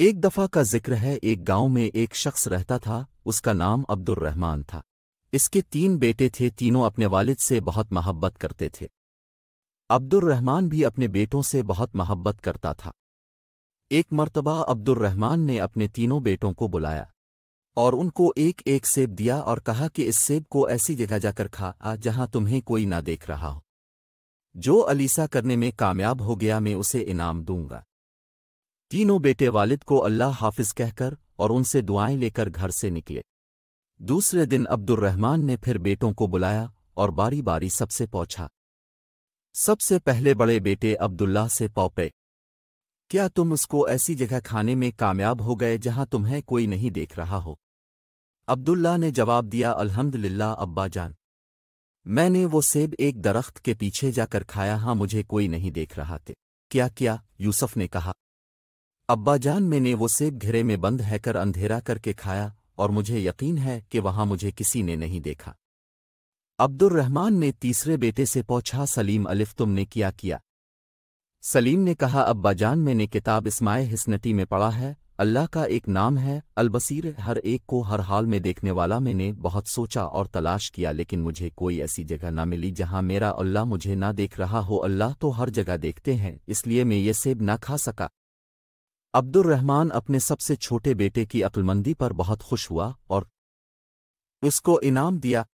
एक दफ़ा का जिक्र है एक गांव में एक शख्स रहता था उसका नाम अब्दुल रहमान था इसके तीन बेटे थे तीनों अपने वालिद से बहुत मोहब्बत करते थे अब्दुल रहमान भी अपने बेटों से बहुत मोहब्बत करता था एक मर्तबा अब्दुल रहमान ने अपने तीनों बेटों को बुलाया और उनको एक एक सेब दिया और कहा कि इस सेब को ऐसी जगह जाकर खा आ जहां तुम्हें कोई ना देख रहा हो जो अलीसा करने में कामयाब हो गया मैं उसे इनाम दूंगा तीनों बेटे वालिद को अल्लाह हाफिज कहकर और उनसे दुआएं लेकर घर से निकले दूसरे दिन अब्दुलरहमान ने फिर बेटों को बुलाया और बारी बारी सबसे पहुंचा सबसे पहले बड़े बेटे अब्दुल्लाह से पौपे क्या तुम उसको ऐसी जगह खाने में कामयाब हो गए जहां तुम्हें कोई नहीं देख रहा हो अब्दुल्ला ने जवाब दिया अल्हम्दुलिल्लाह अब्बा जान मैंने वो सेब एक दरख्त के पीछे जाकर खाया हां मुझे कोई नहीं देख रहा थे क्या क्या यूसुफ ने कहा अब्बाजान मैंने वो सेब घिरे में बंद हैकर अंधेरा करके खाया और मुझे यकीन है कि वहां मुझे किसी ने नहीं देखा अब्दुल रहमान ने तीसरे बेटे से पूछा सलीम अलिफ तुमने क्या किया सलीम ने कहा अब्बाजान मैंने किताब इस्माए हिस्नती में पढ़ा है अल्लाह का एक नाम है अलबसीर हर एक को हर हाल में देखने वाला मैंने बहुत सोचा और तलाश किया लेकिन मुझे कोई ऐसी जगह न मिली जहां मेरा अल्लाह मुझे ना देख रहा हो अल्लाह तो हर जगह देखते हैं इसलिए मैं ये सेब ना खा सका अब्दुल रहमान अपने सबसे छोटे बेटे की अक्लमंदी पर बहुत खुश हुआ और उसको इनाम दिया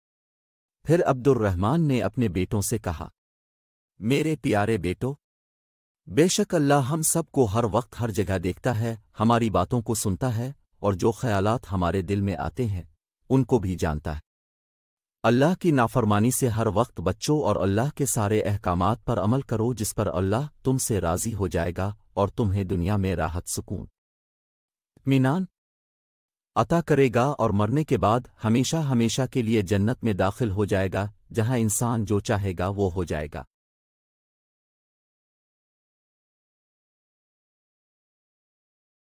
फिर अब्दुल रहमान ने अपने बेटों से कहा मेरे प्यारे बेटो बेशक अल्लाह हम सबको हर वक्त हर जगह देखता है हमारी बातों को सुनता है और जो ख्यालात हमारे दिल में आते हैं उनको भी जानता है अल्लाह की नाफरमानी से हर वक्त बच्चों और अल्लाह के सारे अहकाम पर अमल करो जिस पर अल्लाह तुमसे राज़ी हो जाएगा और तुम्हें दुनिया में राहत सुकून मीनान अता करेगा और मरने के बाद हमेशा हमेशा के लिए जन्नत में दाखिल हो जाएगा जहां इंसान जो चाहेगा वो हो जाएगा